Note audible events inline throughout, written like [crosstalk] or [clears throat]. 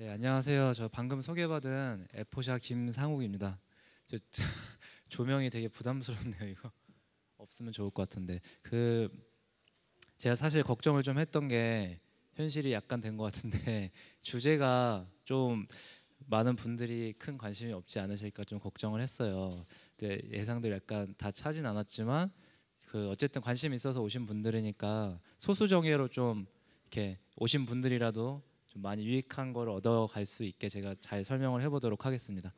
네, 안녕하세요. 저 방금 소개받은 에포샤 김상욱입니다. 저, [laughs] 조명이 되게 부담스럽네요. 이거 없으면 좋을 것 같은데 그 제가 사실 걱정을 좀 했던 게 현실이 약간 된 것 같은데 [laughs] 주제가 좀 많은 분들이 큰 관심이 없지 않으실까 좀 걱정을 했어요. 근데 예상도 약간 다 차진 않았지만 그 어쨌든 관심 있어서 오신 분들이니까 소수 정예로 좀 이렇게 오신 분들이라도 좀 많이 유익한 걸 얻어갈 수 있게 제가 잘 설명을 해보도록 하겠습니다.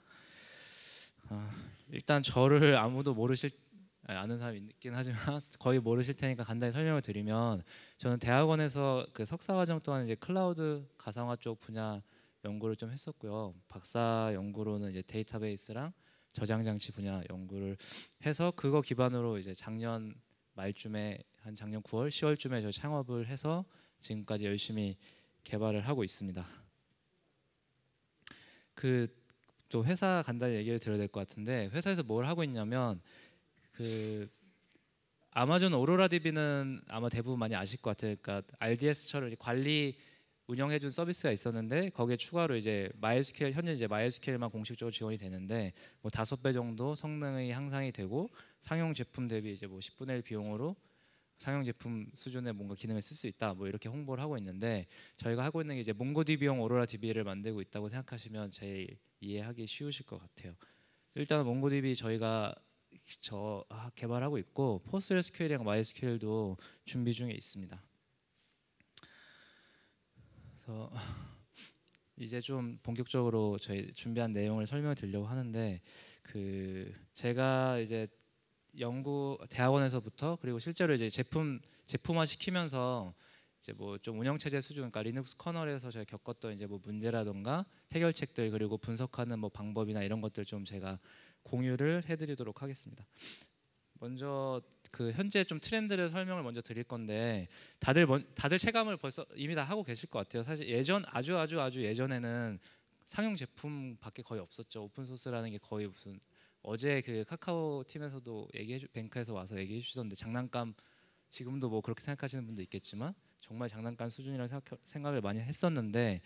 아, 일단 저를 아무도 모르실 아는 사람 있긴 하지만 [laughs] 거의 모르실 테니까 간단히 설명을 드리면 저는 대학원에서 그 석사과정 동안 이제 클라우드 가상화 쪽 분야 연구를 좀 했었고요. 박사 연구로는 이제 데이터베이스랑 저장 장치 분야 연구를 해서 그거 기반으로 이제 작년 말쯤에 한 작년 9월 10월쯤에 저 창업을 해서 지금까지 열심히 개발을 하고 있습니다. 그좀 회사 간단히 얘기를 드려야 될 것 같은데 회사에서 뭘 하고 있냐면 그 아마존 오로라 DB는 아마 대부분 많이 아실 것 같아요. 그러니까 RDS처럼 관리 운영해준 서비스가 있었는데 거기에 추가로 이제 MySQL 현재 이제 MySQL만 공식적으로 지원이 되는데 뭐 다섯 배 정도 성능의 향상이 되고 상용 제품 대비 이제 뭐 10분의 1 비용으로 상용 제품 수준의 뭔가 기능을 쓸 수 있다 뭐 이렇게 홍보를 하고 있는데 저희가 하고 있는 게 이제 몽고DB용 오로라 DB를 만들고 있다고 생각하시면 제일 이해하기 쉬우실 것 같아요. 일단 몽고DB 저희가 저 개발하고 있고 p o s t g r 이랑 MySQL도 준비 중에 있습니다. 그래서 [laughs] 이제 좀 본격적으로 저희 준비한 내용을 설명드리려고 하는데 그 제가 이제 연구 대학원에서부터 그리고 실제로 이제 제품 제품화 시키면서 이제 뭐 좀 운영 체제 수준 그러니까 리눅스 커널에서 제가 겪었던 이제 뭐문제라든가 해결책들 그리고 분석하는 뭐 방법이나 이런 것들 좀 제가 공유를 해 드리도록 하겠습니다. 먼저 그 현재 좀 트렌드를 설명을 먼저 드릴 건데 다들 먼, 다들 체감을 벌써 이미 다 하고 계실 것 같아요. 사실 예전 아주 아주 아주 예전에는 상용 제품밖에 거의 없었죠. 오픈 소스라는 게 거의 무슨 어제 그 카카오 팀에서도 얘기해 주, 뱅크에서 와서 얘기해 주셨는데 장난감 지금도 뭐 그렇게 생각하시는 분도 있겠지만 정말 장난감 수준이라고 생각, 생각을 많이 했었는데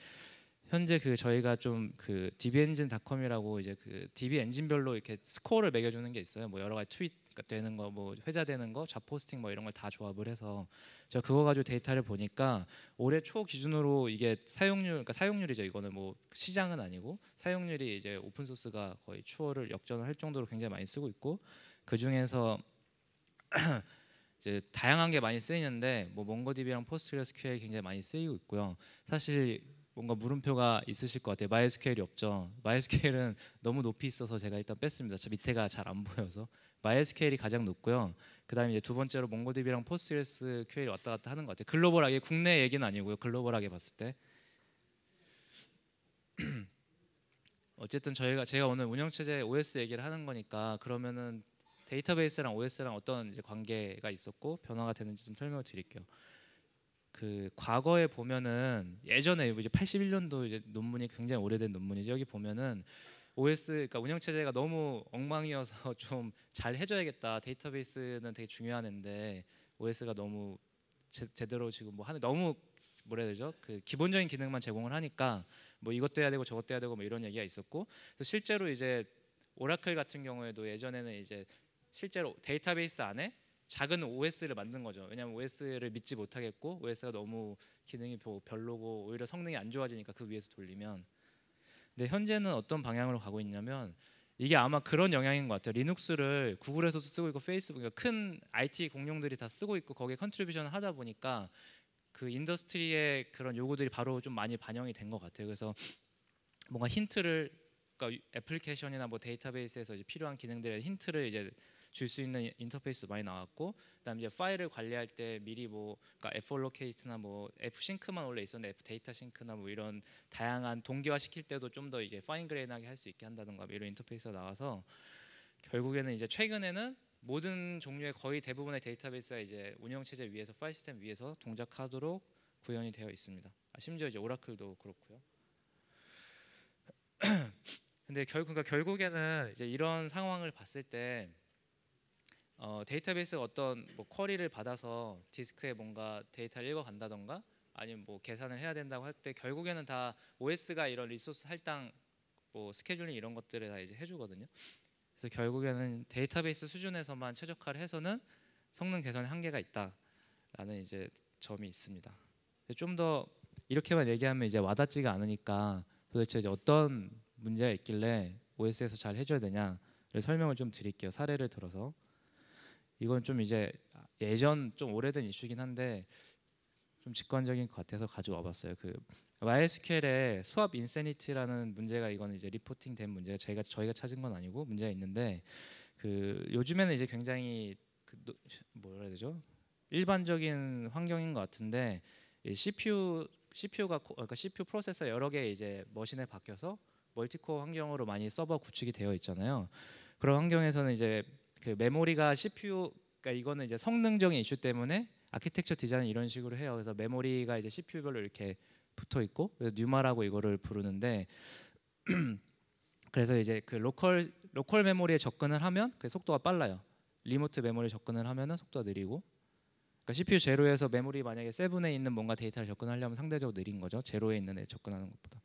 현재 그 저희가 좀 그 DB 엔진닷컴이라고 이제 그 DB 엔진별로 이렇게 스코어를 매겨주는 게 있어요. 뭐 여러 가지 트윗 그러니까 되는 거, 뭐 회자되는 거, 자포스팅 뭐 이런 걸 다 조합을 해서 저 그거 가지고 데이터를 보니까 올해 초 기준으로 이게 사용률, 그러니까 사용률이죠. 이거는 뭐 시장은 아니고 사용률이 이제 오픈 소스가 거의 추월을 역전을 할 정도로 굉장히 많이 쓰고 있고 그 중에서 [clears throat] 이제 다양한 게 많이 쓰이는데 뭐몽고디비랑포스트그레스큐 l 굉장히 많이 쓰이고 있고요. 사실 뭔가 물음표가 있으실 것 같아요. 마이 s q l 이 없죠. MySQL은 너무 높이 있어서 제가 일단 뺐습니다. 저 밑에가 잘 안 보여서 마이 s q l 이 가장 높고요. 그다음에 이제 두 번째로 몽고디비랑포스트레스 q l 왔다 갔다 하는 것 같아요. 글로벌하게 국내 얘기는 아니고요. 글로벌하게 봤을 때. [clears throat] 어쨌든 저희가 제가 오늘 운영 체제 OS 얘기를 하는 거니까 그러면은 데이터베이스랑 OS랑 어떤 관계가 있었고 변화가 되는지 좀 설명을 드릴게요. 그 과거에 보면은 예전에 이제 81년도 이제 논문이 굉장히 오래된 논문이죠. 여기 보면은 OS 그러니까 운영 체제가 너무 엉망이어서 [laughs] 좀 잘 해줘야겠다. 데이터베이스는 되게 중요한데 OS가 너무 제, 제대로 지금 뭐 하는 너무 뭐라 해야 되죠? 그 기본적인 기능만 제공을 하니까 뭐 이것도 해야 되고 저것도 해야 되고 뭐 이런 얘기가 있었고 실제로 이제 오라클 같은 경우에도 예전에는 이제 실제로 데이터베이스 안에 작은 OS를 만든 거죠. 왜냐하면 OS를 믿지 못하겠고 OS가 너무 기능이 별로고 오히려 성능이 안 좋아지니까 그 위에서 돌리면. 근데 현재는 어떤 방향으로 가고 있냐면 이게 아마 그런 영향인 것 같아요. 리눅스를 구글에서도 쓰고 있고 페이스북, 그러니까 큰 IT 공룡들이 다 쓰고 있고 거기에 컨트리뷰션 을 하다 보니까 그 인더스트리의 그런 요구들이 바로 좀 많이 반영이 된 것 같아요. 그래서 뭔가 힌트를 그러니까 애플리케이션이나 뭐 데이터베이스에서 필요한 기능들의 힌트를 이제 줄수 있는 인터페이스 많이 나왔고 그다음 이제 파일을 관리할 때 미리 뭐 그러니까 F a l l o c 나뭐 F 싱크만 원래 있었는데 F 데이터 싱크나 뭐 이런 다양한 동기화 시킬 때도 좀 더 이제 파인 그레인하게 할 수 있게 한다든가 뭐 이런 인터페이스가 나와서 결국에는 이제 최근에는 모든 종류의 거의 대부분의 데이터베이스가 이제 운영 체제 위에서 파일 시스템 위에서 동작하도록 구현이 되어 있습니다. 아, 심지어 이제 오라클도 그렇고요. [clears throat] 근데 결국 그러니까 결국에는 이제 이런 상황을 봤을 때 어, 데이터베이스가 어떤 뭐 쿼리를 받아서 디스크에 뭔가 데이터를 읽어간다던가 아니면 뭐 계산을 해야 된다고 할 때 결국에는 다 OS가 이런 리소스 할당 뭐 스케줄링 이런 것들을 다 이제 해주거든요. 그래서 결국에는 데이터베이스 수준에서만 최적화를 해서는 성능 개선 한계가 있다라는 이제 점이 있습니다. 좀 더 이렇게만 얘기하면 이제 와닿지가 않으니까 도대체 이제 어떤 문제가 있길래 OS에서 잘 해줘야 되냐를 설명을 좀 드릴게요. 사례를 들어서. 이건 좀 이제 예전 좀 오래된 이슈긴 한데 좀 직관적인 것 같아서 가져와 봤어요. 그 MySQL의 수압 인센니티라는 문제가 이건 이제 리포팅 된 문제가 저희가 저희가 찾은 건 아니고 문제가 있는데 그 요즘에는 이제 굉장히 그 뭐라 해야 되죠? 일반적인 환경인 것 같은데 이 CPU CPU가 그러니까 CPU 프로세서 여러 개 이제 머신에 박혀서 멀티코어 환경으로 많이 서버 구축이 되어 있잖아요. 그런 환경에서는 이제 그 메모리가 CPU 그러니까 이거는 이제 성능적인 이슈 때문에 아키텍처 디자인 이런 식으로 해요. 그래서 메모리가 이제 CPU별로 이렇게 붙어 있고 뉴마라고 이거를 부르는데 [clears throat] 그래서 이제 그 로컬 로컬 메모리에 접근을 하면 그 속도가 빨라요. 리모트 메모리 접근을 하면은 속도가 느리고 그러니까 CPU 제로에서 메모리 만약에 세븐에 있는 뭔가 데이터를 접근하려면 상대적으로 느린 거죠. 제로에 있는 애 접근하는 것보다.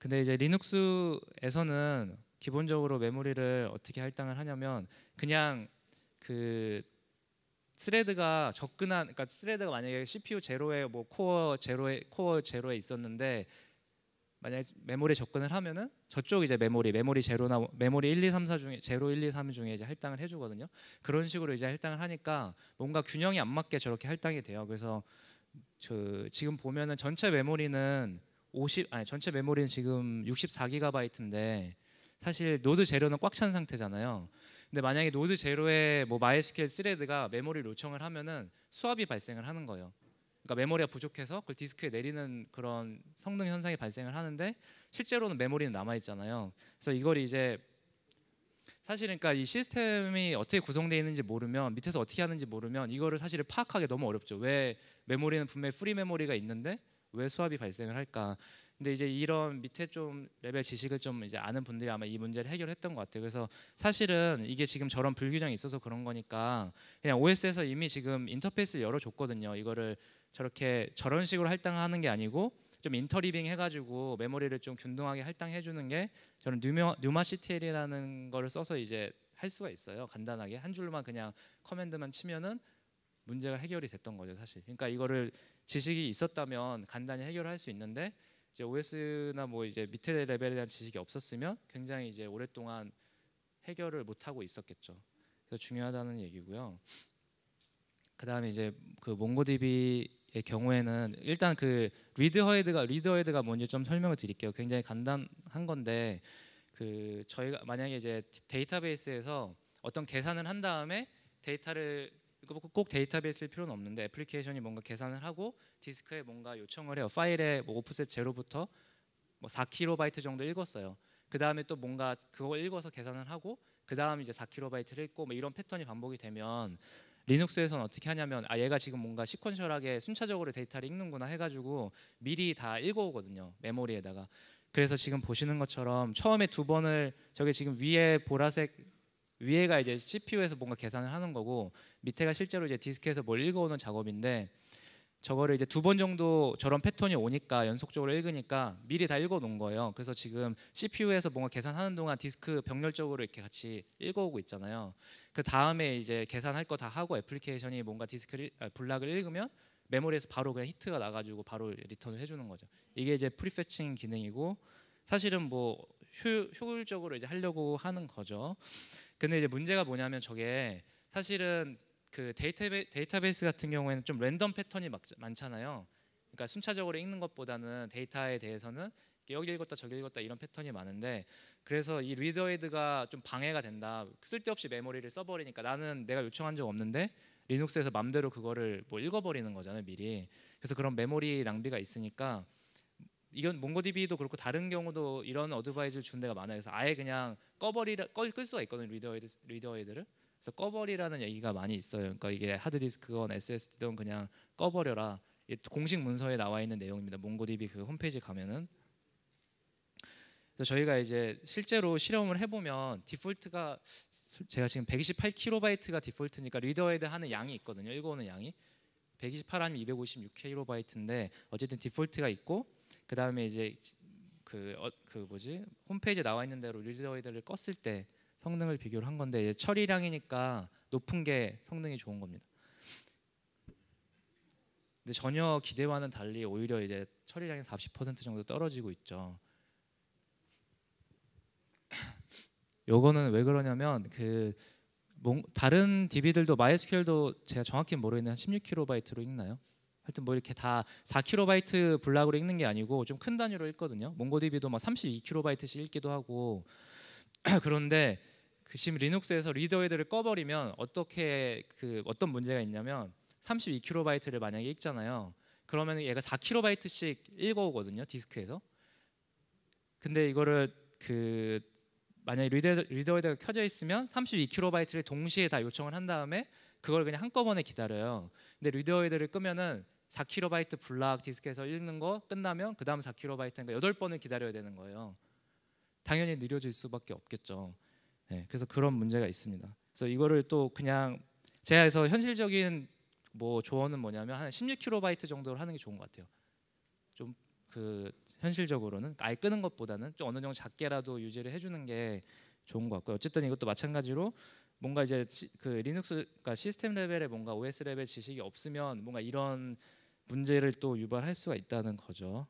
근데 이제 리눅스에서는 기본적으로 메모리를 어떻게 할당을 하냐면 그냥 그 스레드가 접근한 그러니까 스레드가 만약에 CPU 제로에 뭐 코어 제로에 코어 제로에 있었는데 만약 메모리 접근을 하면은 저쪽 이제 메모리 메모리 제로나 메모리 1, 2, 3, 4 중에 제로 1, 2, 3 중에 이제 할당을 해주거든요. 그런 식으로 이제 할당을 하니까 뭔가 균형이 안 맞게 저렇게 할당이 돼요. 그래서 저 지금 보면은 전체 메모리는 50 아니 전체 메모리는 지금 6 4 g b 인데 사실 노드 제로는 꽉 찬 상태잖아요. 근데 만약에 노드 제로에 뭐 MySQL 스레드가 메모리를 요청을 하면은 수압이 발생을 하는 거예요. 그러니까 메모리가 부족해서 그걸 디스크에 내리는 그런 성능 현상이 발생을 하는데 실제로는 메모리는 남아 있잖아요. 그래서 이걸 이제 사실 그러니까 이 시스템이 어떻게 구성되어 있는지 모르면 밑에서 어떻게 하는지 모르면 이거를 사실 파악하기 너무 어렵죠. 왜 메모리는 분명히 프리 메모리가 있는데 왜 수압이 발생을 할까? 근데 이제 이런 밑에 좀 레벨 지식을 좀 이제 아는 분들이 아마 이 문제를 해결했던 것 같아요. 그래서 사실은 이게 지금 저런 불규정이 있어서 그런 거니까 그냥 OS에서 이미 지금 인터페이스 열어줬거든요. 이거를 저렇게 저런 식으로 할당하는 게 아니고 좀 인터리빙 해가지고 메모리를 좀 균등하게 할당해주는 게 저는 뉴마, 뉴마 CTL이라는 거를 써서 이제 할 수가 있어요. 간단하게 한 줄만 그냥 커맨드만 치면은 문제가 해결이 됐던 거죠 사실. 그러니까 이거를 지식이 있었다면 간단히 해결할 수 있는데 이제 OS나 뭐 이제 밑에 레벨에 대한 지식이 없었으면 굉장히 이제 오랫동안 해결을 못 하고 있었겠죠. 그래서 중요하다는 얘기고요. 그다음에 이제 그 몽고DB의 경우에는 일단 그 리드허헤드가 리드허헤드가 뭔지 좀 설명을 드릴게요. 굉장히 간단한 건데 그 저희가 만약에 이제 데이터베이스에서 어떤 계산을 한 다음에 데이터를 이거 꼭 데이터베이스일 필요는 없는데 애플리케이션이 뭔가 계산을 하고 디스크에 뭔가 요청을 해요. 파일에 뭐 오프셋 제로부터 뭐 4kb 정도 읽었어요. 그 다음에 또 뭔가 그걸 읽어서 계산을 하고 그 다음 이제 4kb를 읽고 뭐 이런 패턴이 반복이 되면 리눅스에서는 어떻게 하냐면 아 얘가 지금 뭔가 시퀀셜하게 순차적으로 데이터를 읽는구나 해가지고 미리 다 읽어오거든요 메모리에다가 그래서 지금 보시는 것처럼 처음에 두 번을 저게 지금 위에 보라색 위에가 이제 CPU에서 뭔가 계산을 하는 거고 밑에가 실제로 이제 디스크에서 뭘 읽어오는 작업인데 저거를 이제 두 번 정도 저런 패턴이 오니까 연속적으로 읽으니까 미리 다 읽어놓은 거예요. 그래서 지금 CPU에서 뭔가 계산하는 동안 디스크 병렬적으로 이렇게 같이 읽어오고 있잖아요. 그 다음에 이제 계산할 거 다 하고 애플리케이션이 뭔가 디스크 아, 블락을 읽으면 메모리에서 바로 그냥 히트가 나가지고 바로 리턴을 해주는 거죠. 이게 이제 프리패칭 기능이고 사실은 뭐 효, 율적으로 이제 하려고 하는 거죠. 근데 이제 문제가 뭐냐면 저게 사실은 그 데이터베, 데이터베이스 같은 경우에는 좀 랜덤 패턴이 막, 많잖아요. 그러니까 순차적으로 읽는 것보다는 데이터에 대해서는 여기 읽었다 저기 읽었다 이런 패턴이 많은데 그래서 이 리더헤드가 좀 방해가 된다. 쓸데없이 메모리를 써버리니까 나는 내가 요청한 적 없는데 리눅스에서 맘대로 그거를 뭐 읽어버리는 거잖아요 미리. 그래서 그런 메모리 낭비가 있으니까 이건 몽고디비도 그렇고 다른 경우도 이런 어드바이즈를 준 데가 많아요. 그래서 아예 그냥 꺼버리라 꺼끌 수가 있거든 리더헤드 리더헤드를. 그래서 꺼버리라는 얘기가 많이 있어요. 그러니까 이게 하드디스크건 SSD든 그냥 꺼버려라. 공식 문서에 나와 있는 내용입니다. 몽고DB 그 홈페이지 가면은 그래서 저희가 이제 실제로 실험을 해보면 디폴트가 제가 지금 128kb가 디폴트니까 리더헤드 하는 양이 있거든요. 읽어오는 양이 128 아니면 256kb인데 어쨌든 디폴트가 있고 그 다음에 이제 그, 어, 그 뭐지 홈페이지에 나와 있는 대로 리더이드를 껐을 때 성능을 비교를 한 건데 이제 처리량이니까 높은 게 성능이 좋은 겁니다. 근데 전혀 기대와는 달리 오히려 이제 처리량이 40% 정도 떨어지고 있죠. [clears throat] 요거는 왜 그러냐면 그 다른 DB들도 MySQL도 제가 정확히 모르겠는데 한 16kb로 있나요 하여튼 뭐 이렇게 다 4KB 블락으로 읽는 게 아니고 좀 큰 단위로 읽거든요. 몽고디비도막 32KB씩 읽기도 하고 [clears throat] 그런데 그 지금 리눅스에서 리더헤드를 꺼버리면 어떻게 그 어떤 문제가 있냐면 32KB를 만약에 읽잖아요. 그러면 얘가 4KB씩 읽어오거든요 디스크에서. 근데 이거를 그 만약에 리더, 리더헤드가 켜져 있으면 32KB를 동시에 다 요청을 한 다음에 그걸 그냥 한꺼번에 기다려요. 근데 리더헤드를 끄면은 4KB 블락 디스크에서 읽는 거 끝나면 그 다음 4KB니까 8번을 기다려야 되는 거예요. 당연히 느려질 수밖에 없겠죠. 네, 그래서 그런 문제가 있습니다. 그래서 이거를 또 그냥 제가 해서 현실적인 뭐 조언은 뭐냐면 한 16KB 정도로 하는 게 좋은 것 같아요. 좀 그 현실적으로는 아예 끄는 것보다는 좀 어느 정도 작게라도 유지를 해주는 게 좋은 것 같고요. 어쨌든 이것도 마찬가지로 뭔가 이제 그 리눅스 그러니까 시스템 레벨에 뭔가 OS 레벨 지식이 없으면 뭔가 이런 문제를 또 유발할 수가 있다는 거죠.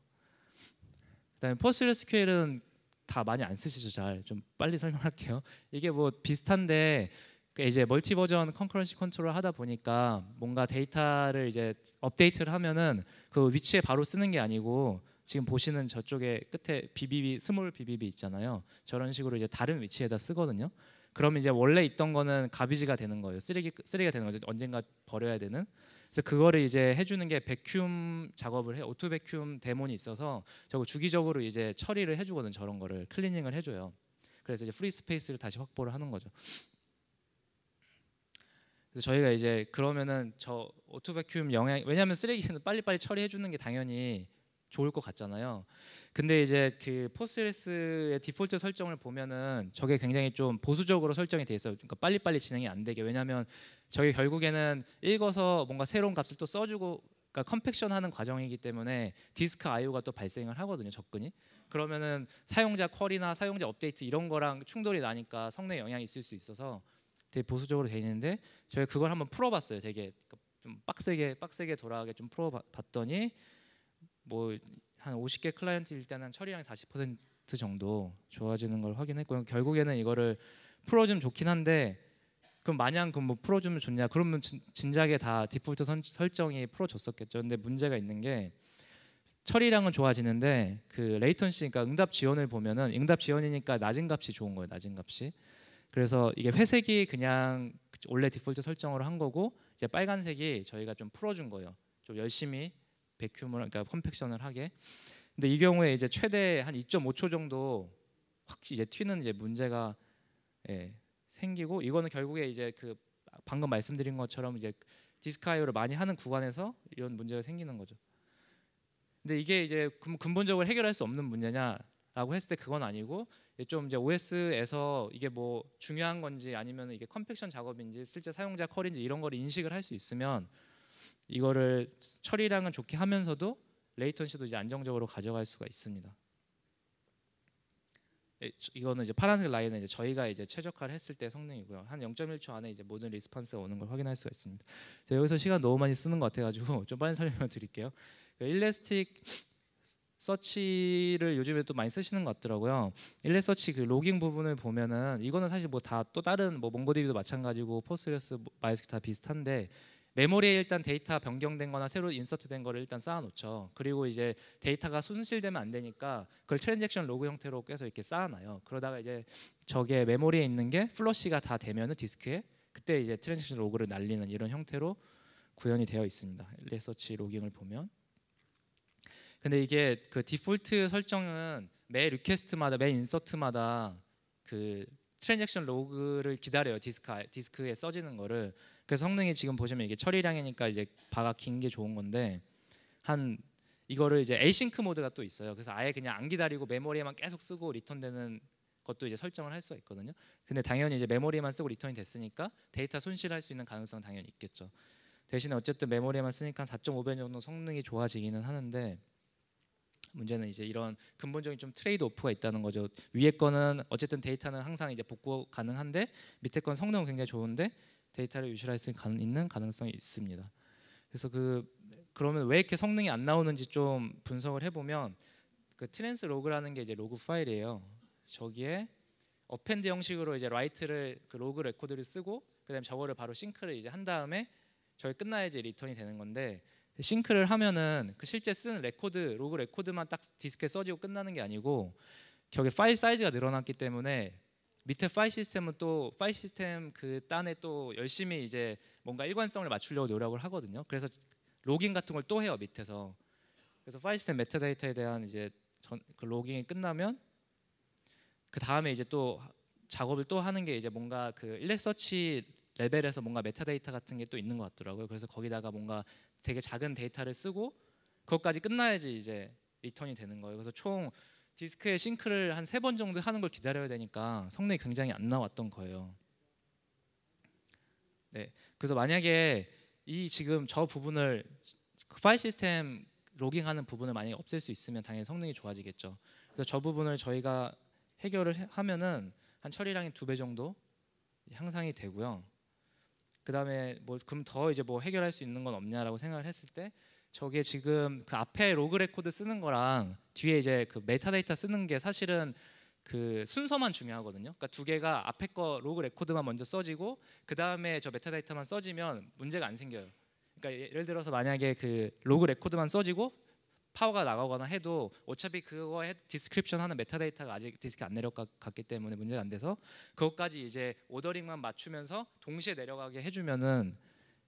그다음에 포스트레스큐엘은 다 많이 안 쓰시죠. 잘 좀 빨리 설명할게요. 이게 뭐 비슷한데 그 이제 멀티 버전 컨커런시 컨트롤 하다 보니까 뭔가 데이터를 이제 업데이트를 하면은 그 위치에 바로 쓰는 게 아니고 지금 보시는 저쪽에 끝에 BBB 스몰 BBB 있잖아요. 저런 식으로 이제 다른 위치에다 쓰거든요. 그럼 이제 원래 있던 거는 가비지가 되는 거예요. 쓰레기 쓰레기가 되는 거죠. 언젠가 버려야 되는. 그래서 그거를 이제 해주는 게 백큐움 작업을 해 오토 백큐움 데몬이 있어서 저거 주기적으로 이제 처리를 해주거든 저런 거를 클리닝을 해줘요. 그래서 이제 프리 스페이스를 다시 확보를 하는 거죠. 그래서 저희가 이제 그러면은 저 오토 백큐움 영향 왜냐하면 쓰레기는 빨리빨리 처리해 주는 게 당연히 좋을 것 같잖아요. 근데 이제 그 포스트레스의 디폴트 설정을 보면은 저게 굉장히 좀 보수적으로 설정이 돼 있어요. 그러니까 빨리빨리 진행이 안 되게 왜냐하면 저희 결국에는 읽어서 뭔가 새로운 값을 또 써주고 그러니까 컴팩션하는 과정이기 때문에 디스크 아이오가또 발생을 하거든요 접근이. 그러면은 사용자 쿼리나 사용자 업데이트 이런 거랑 충돌이 나니까 성내 영향이 있을 수 있어서 되게 보수적으로 돼 있는데 저희 그걸 한번 풀어봤어요. 되게 좀 빡세게 빡세게 돌아가게 좀 풀어봤더니 뭐 한 50개 클라이언트 일단은 처리량이 40% 정도 좋아지는 걸 확인했고요. 결국에는 이거를 풀어주면 좋긴 한데 그럼 마냥 그럼 뭐 풀어주면 좋냐? 그러면 진, 진작에 다 디폴트 선, 설정이 풀어줬었겠죠. 근데 문제가 있는 게 처리량은 좋아지는데 그 레이턴시 그러니까 응답 지원을 보면은 응답 지원이니까 낮은 값이 좋은 거예요. 낮은 값이. 그래서 이게 회색이 그냥 원래 디폴트 설정으로 한 거고 이제 빨간색이 저희가 좀 풀어준 거예요. 좀 열심히 베큐물 그러니까 컴팩션을 하게. 근데 이 경우에 이제 최대 한 2.5초 정도 확 이제 튀는 이제 문제가 예, 생기고 이거는 결국에 이제 그 방금 말씀드린 것처럼 이제 디스카이오를 많이 하는 구간에서 이런 문제가 생기는 거죠. 근데 이게 이제 근본적으로 해결할 수 없는 문제냐라고 했을 때 그건 아니고 좀 이제 OS에서 이게 뭐 중요한 건지 아니면 이게 컴팩션 작업인지 실제 사용자 컬인지 이런 걸 인식을 할 수 있으면 이거를 처리량은 좋게 하면서도 레이턴시도 이제 안정적으로 가져갈 수가 있습니다. 예, 이거는 이제 파란색 라인은 이제 저희가 이제 최적화를 했을 때 성능이고요. 한 0.1초 안에 이제 모든 리스폰스가 오는 걸 확인할 수가 있습니다. 여기서 시간 너무 많이 쓰는 것 같아가지고 [laughs] 좀 빨리 설명을 드릴게요. 그 일레스틱 서치를 요즘에 또 많이 쓰시는 것 같더라고요. 일레 서치 그 로깅 부분을 보면은 이거는 사실 뭐 다 또 다른 뭐 몽고디비도 마찬가지고 포스트레스 뭐 마이스크 다 비슷한데 메모리에 일단 데이터 변경된 거나 새로 인서트된 거를 일단 쌓아놓죠. 그리고 이제 데이터가 손실되면 안 되니까 그걸 트랜잭션 로그 형태로 계속 이렇게 쌓아놔요. 그러다가 이제 저게 메모리에 있는 게 플러시가 다 되면은 디스크에 그때 이제 트랜잭션 로그를 날리는 이런 형태로 구현이 되어 있습니다. 레서치 로깅을 보면. 근데 이게 그 디폴트 설정은 매 리퀘스트마다 매 인서트마다 그 트랜잭션 로그를 기다려요 디스크 디스크에 써지는 거를 그 성능이 지금 보시면 이게 처리량이니까 이제 바가 긴 게 좋은 건데 한 이거를 이제 에이싱크 모드가 또 있어요. 그래서 아예 그냥 안 기다리고 메모리에만 계속 쓰고 리턴되는 것도 이제 설정을 할 수가 있거든요. 근데 당연히 이제 메모리에만 쓰고 리턴이 됐으니까 데이터 손실할 수 있는 가능성 당연히 있겠죠. 대신에 어쨌든 메모리에만 쓰니까 4.5배 정도 성능이 좋아지기는 하는데 문제는 이제 이런 근본적인 좀 트레이드 오프가 있다는 거죠. 위에 거는 어쨌든 데이터는 항상 이제 복구 가능한데 밑에 건 성능은 굉장히 좋은데 데이터를 유실할 수 있는 가능성이 있습니다. 그래서 그 그러면 왜 이렇게 성능이 안 나오는지 좀 분석을 해보면 그 트랜스 로그라는 게 이제 로그 파일이에요. 저기에 어펜드 형식으로 이제 라이트를 그 로그 레코드를 쓰고 그다음에 저거를 바로 싱크를 이제 한 다음에 저희 끝나야 이제 리턴이 되는 건데 싱크를 하면은 그 실제 쓴 레코드 로그 레코드만 딱 디스크에 써지고 끝나는 게 아니고 저게 파일 사이즈가 늘어났기 때문에 밑에 파일 시스템은 또 파일 시스템 그 딴에 또 열심히 이제 뭔가 일관성을 맞추려고 노력을 하거든요. 그래서 로깅 같은 걸 또 해요 밑에서. 그래서 파일 시스템 메타데이터에 대한 이제 전, 그 로깅이 끝나면 그 다음에 이제 또 작업을 또 하는 게 이제 뭔가 그 일렉 서치 레벨에서 뭔가 메타데이터 같은 게 또 있는 것 같더라고요. 그래서 거기다가 뭔가 되게 작은 데이터를 쓰고 그것까지 끝나야지 이제 리턴이 되는 거예요. 그래서 총 디스크에 싱크를 한 세 번 정도 하는 걸 기다려야 되니까 성능이 굉장히 안 나왔던 거예요. 네, 그래서 만약에 이 지금 저 부분을 그 파일 시스템 로깅하는 부분을 만약에 없앨 수 있으면 당연히 성능이 좋아지겠죠. 그래서 저 부분을 저희가 해결을 하면은 한 처리량이 두 배 정도 향상이 되고요. 그다음에 뭐 그럼 더 이제 뭐 해결할 수 있는 건 없냐라고 생각을 했을 때 저게 지금 그 앞에 로그 레코드 쓰는 거랑 뒤에 이제 그 메타데이터 쓰는 게 사실은 그 순서만 중요하거든요. 그러니까 두 개가 앞에 거 로그 레코드만 먼저 써지고 그 다음에 저 메타데이터만 써지면 문제가 안 생겨요. 그러니까 예, 예를 들어서 만약에 그 로그 레코드만 써지고 파워가 나가거나 해도 어차피 그거 디스크립션 하는 메타데이터가 아직 디스크 안 내려갔기 때문에 문제가 안 돼서 그것까지 이제 오더링만 맞추면서 동시에 내려가게 해주면은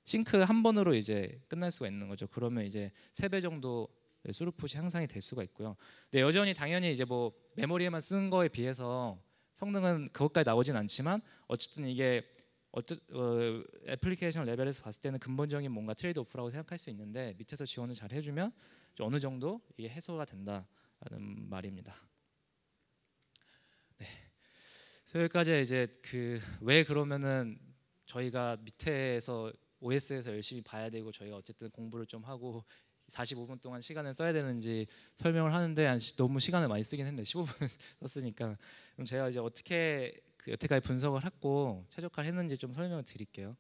싱크 한 번으로 이제 끝날 수가 있는 거죠. 그러면 이제 세 배 정도 수루풋이 향상이 될 수가 있고요. 근데 여전히 당연히 이제 뭐 메모리에만 쓴 거에 비해서 성능은 그것까지 나오진 않지만 어쨌든 이게 어쨌 어, 애플리케이션 레벨에서 봤을 때는 근본적인 뭔가 트레이드오프라고 생각할 수 있는데 밑에서 지원을 잘 해주면 어느 정도 이게 해소가 된다라는 말입니다. 네, 여기까지 이제 그 왜 그러면은 저희가 밑에서 OS에서 열심히 봐야 되고 저희가 어쨌든 공부를 좀 하고 45분 동안 시간을 써야 되는지 설명을 하는데 너무 시간을 많이 쓰긴 했는데 15분 [laughs] 썼으니까 그럼 제가 이제 어떻게 그 여태까지 분석을 했고 최적화를 했는지 좀 설명을 드릴게요.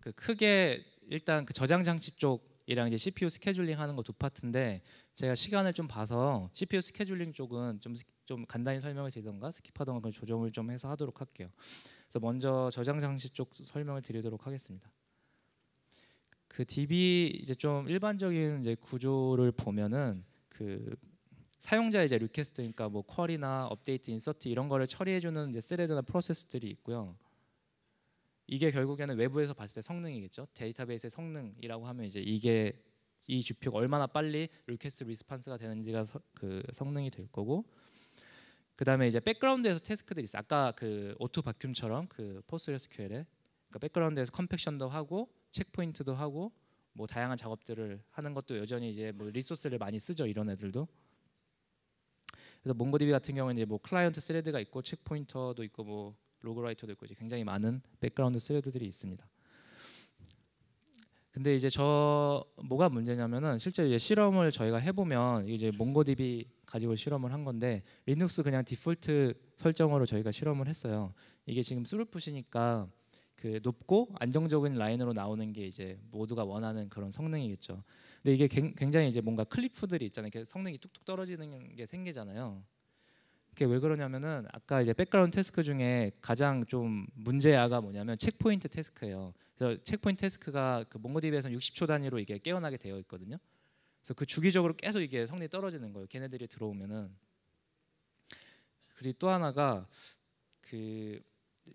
그 크게 일단 그 저장 장치 쪽이랑 이제 CPU 스케줄링 하는 거 두 파트인데 제가 시간을 좀 봐서 CPU 스케줄링 쪽은 좀좀 간단히 설명을 드리던가 스킵하던가 그런 조정을 좀 해서 하도록 할게요. 그래서 먼저 저장 장치 쪽 설명을 드리도록 하겠습니다. 그 DB 이제 좀 일반적인 이제 구조를 보면은 그사용자 이제 리퀘스트 니까뭐 쿼리나 업데이트 인서트 이런 거를 처리해 주는 이제 스레드나 프로세스들이 있고요. 이게 결국에는 외부에서 봤을 때 성능이겠죠. 데이터베이스의 성능이라고 하면 이제 이게 이 g p 가 얼마나 빨리 리퀘스트 리스판스가 되는지가 서, 그 성능이 될 거고 그다음에 이제 백그라운드에서 태스크들이 있어. 아까 그 오토 바큐처럼 그포스레스큐엘에 그러니까 백그라운드에서 컴팩션도 하고 체크포인트도 하고 뭐 다양한 작업들을 하는 것도 여전히 이제 뭐 리소스를 많이 쓰죠 이런 애들도. 그래서 몽고DB 같은 경우는 이제 뭐 클라이언트 스레드가 있고 체크포인터도 있고 뭐 로그라이터도 있고 이제 굉장히 많은 백그라운드 스레드들이 있습니다. 근데 이제 저 뭐가 문제냐면은 실제 이제 실험을 저희가 해보면 이제 몽고DB 가지고 실험을 한 건데 리눅스 그냥 디폴트 설정으로 저희가 실험을 했어요. 이게 지금 스루풋이니까 그 높고 안정적인 라인으로 나오는 게 이제 모두가 원하는 그런 성능이겠죠. 근데 이게 굉장히 이제 뭔가 클리프들이 있잖아요. 성능이 뚝뚝 떨어지는 게 생기잖아요. 그게 왜 그러냐면은 아까 이제 백그라운드 태스크 중에 가장 좀 문제야가 뭐냐면 체크포인트 테스크예요 그래서 체크포인트 테스크가그몽고디비에서 60초 단위로 이게 깨어나게 되어 있거든요. 그래서 그 주기적으로 계속 이게 성능이 떨어지는 거예요. 걔네들이 들어오면은 그리고 또 하나가 그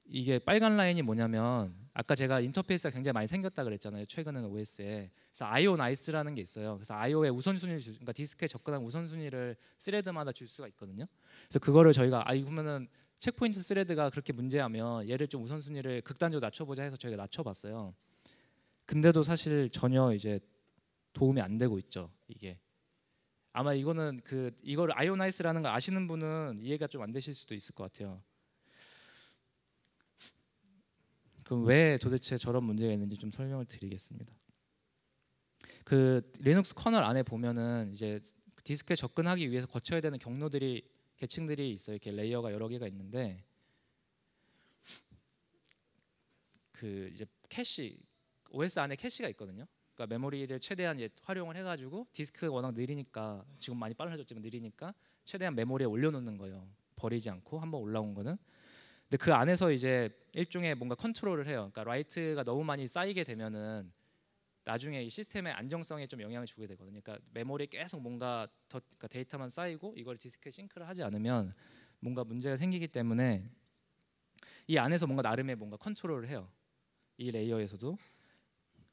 이게 빨간 라인이 뭐냐면 아까 제가 인터페이스가 굉장히 많이 생겼다 그랬잖아요. 최근에는 OS에. 그래서 IO 나이스라는 게 있어요. 그래서 IO의 우선순위를 주, 그러니까 디스크에 접근한 우선순위를 스레드마다 줄 수가 있거든요. 그래서 그거를 저희가 아 이거면은 체크포인트 스레드가 그렇게 문제하면 얘를 좀 우선순위를 극단적으로 낮춰보자 해서 저희가 낮춰봤어요. 근데도 사실 전혀 이제 도움이 안 되고 있죠. 이게 아마 이거는 그 이걸 아이오나이스라는 걸 아시는 분은 이해가 좀 안 되실 수도 있을 것 같아요. 그럼 왜 도대체 저런 문제가 있는지 좀 설명을 드리겠습니다. 그 리눅스 커널 안에 보면은 이제 디스크에 접근하기 위해서 거쳐야 되는 경로들이 계층들이 있어요. 이렇게 레이어가 여러 개가 있는데 그 이제 캐시 OS 안에 캐시가 있거든요. 그러니까 메모리를 최대한 이제 활용을 해가지고 디스크가 워낙 느리니까 지금 많이 빨라졌지만 느리니까 최대한 메모리에 올려놓는 거예요. 버리지 않고 한번 올라온 거는 근데 그 안에서 이제 일종의 뭔가 컨트롤을 해요. 그러니까 라이트가 너무 많이 쌓이게 되면은 나중에 이 시스템의 안정성에 좀 영향을 주게 되거든요. 그러니까 메모리 계속 뭔가 더 그러니까 데이터만 쌓이고 이걸 디스크에 싱크를 하지 않으면 뭔가 문제가 생기기 때문에 이 안에서 뭔가 나름의 뭔가 컨트롤을 해요. 이 레이어에서도.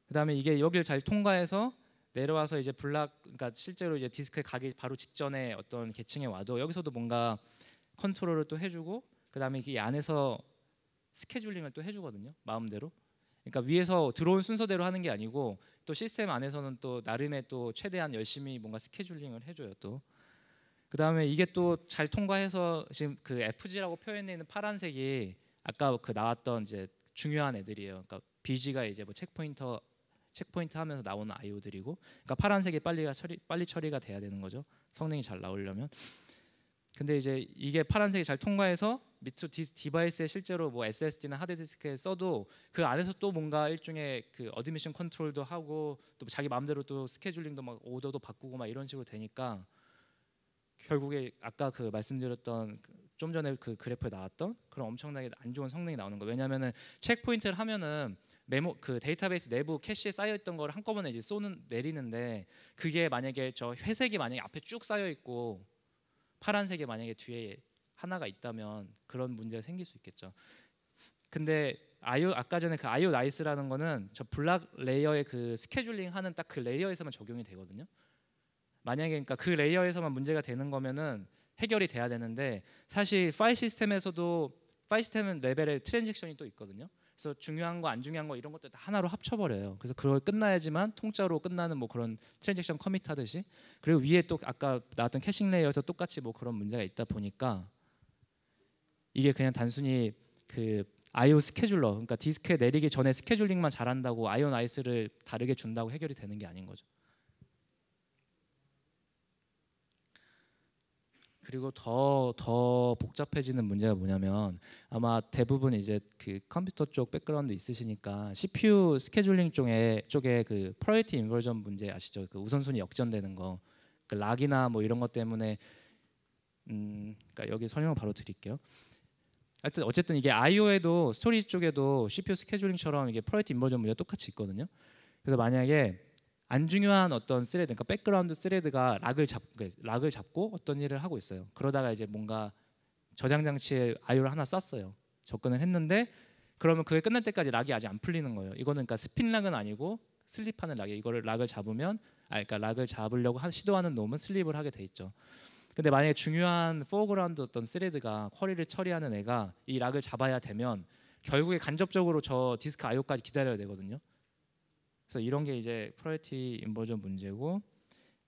그다음에 이게 여기를 잘 통과해서 내려와서 이제 블락 그러니까 실제로 이제 디스크에 가기 바로 직전에 어떤 계층에 와도 여기서도 뭔가 컨트롤을 또 해주고 그다음에 이 안에서 스케줄링을 또 해주거든요. 마음대로. 그러니까 위에서 들어온 순서대로 하는 게 아니고 또 시스템 안에서는 또 나름의 또 최대한 열심히 뭔가 스케줄링을 해줘요 또. 그 다음에 이게 또 잘 통과해서 지금 그 FG라고 표현되 있는 파란색이 아까 그 나왔던 이제 중요한 애들이에요. 그러니까 BG가 이제 뭐 체크포인터 체크포인트 하면서 나오는 아이오들이고, 그러니까 파란색이 빨리가 처리 빨리 처리가 돼야 되는 거죠. 성능이 잘 나오려면. 근데 이제 이게 파란색이 잘 통과해서 밑으로 디, 바이스에 실제로 뭐 SSD나 하드디스크에 써도 그 안에서 또 뭔가 일종의 그 어드미션 컨트롤도 하고 또 자기 마음대로 또 스케줄링도 막 오더도 바꾸고 막 이런 식으로 되니까 결국에 아까 그 말씀드렸던 그 좀 전에 그 그래프에 나왔던 그런 엄청나게 안 좋은 성능이 나오는 거. 왜냐하면은 체크포인트를 하면은 메모 그 데이터베이스 내부 캐시에 쌓여 있던 걸 한꺼번에 이제 쏘는 내리는데 그게 만약에 저 회색이 만약에 앞에 쭉 쌓여 있고 파란색에 만약에 뒤에 하나가 있다면 그런 문제가 생길 수 있겠죠. 근데 아이오 아까 전에 그 아이오 나이스라는 거는 저 블락 레이어의 그 스케줄링 하는 딱 그 레이어에서만 적용이 되거든요. 만약에 그러니까 그 레이어에서만 문제가 되는 거면은 해결이 돼야 되는데 사실 파일 시스템에서도 파일 시스템 은 레벨의 트랜잭션이 또 있거든요. 그래서 중요한 거 안 중요한 거 이런 것들 다 하나로 합쳐버려요. 그래서 그걸 끝나야지만 통째로 끝나는 뭐 그런 트랜잭션 커밋 하듯이 그리고 위에 또 아까 나왔던 캐싱 레이어에서 똑같이 뭐 그런 문제가 있다 보니까 이게 그냥 단순히 그 아이오 스케줄러 그러니까 디스크에 내리기 전에 스케줄링만 잘한다고 아이온 아이스를 다르게 준다고 해결이 되는 게 아닌 거죠. 그리고 더 더 복잡해지는 문제가 뭐냐면 아마 대부분 이제 그 컴퓨터 쪽 백그라운드 있으시니까 CPU 스케줄링 쪽에 쪽에 그 프라이티 인버전 문제 아시죠? 그 우선순위 역전되는 거. 그 락이나 뭐 이런 것 때문에 음 그러니까 여기 설명을 바로 드릴게요. 하여튼 어쨌든 이게 IO에도 스토리 쪽에도 CPU 스케줄링처럼 이게 프라이티 인버전 문제 똑같이 있거든요. 그래서 만약에 안 중요한 어떤 스레드, 그러니까 백그라운드 스레드가 락을 잡 그러니까 락을 잡고 어떤 일을 하고 있어요. 그러다가 이제 뭔가 저장 장치에 아이오를 하나 쐈어요. 접근을 했는데 그러면 그게 끝날 때까지 락이 아직 안 풀리는 거예요. 이거는 그러니까 스핀 락은 아니고 슬립하는 락이에요. 이거를 락을 잡으면 아 그러니까 락을 잡으려고 한, 시도하는 놈은 슬립을 하게 돼 있죠. 근데 만약에 중요한 포그라운드 어떤 스레드가 쿼리를 처리하는 애가 이 락을 잡아야 되면 결국에 간접적으로 저 디스크 아이오까지 기다려야 되거든요. 그래서 이런 게 이제 프라이티 인버전 문제고